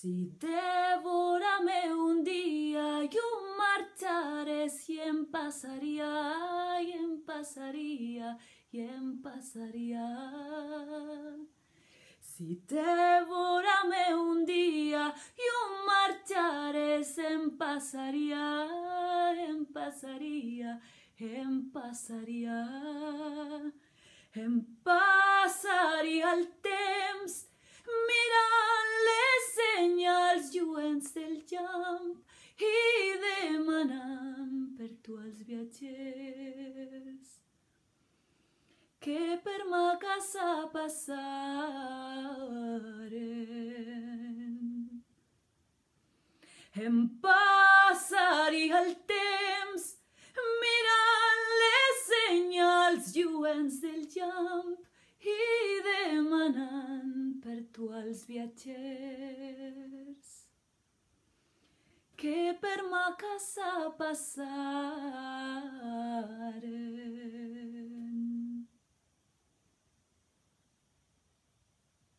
Si devórame un día, yo marcharé, ¿en pasaría, y en pasaría, y en pasaría. Si devórame un día, yo marcharé, en pasaría, en pasaría, en pasaría, en pasaría. del jump y per tu als que per ma casa en Em passaria al temps mirant les senyals lluents del jump y demanant per tu als caça passar.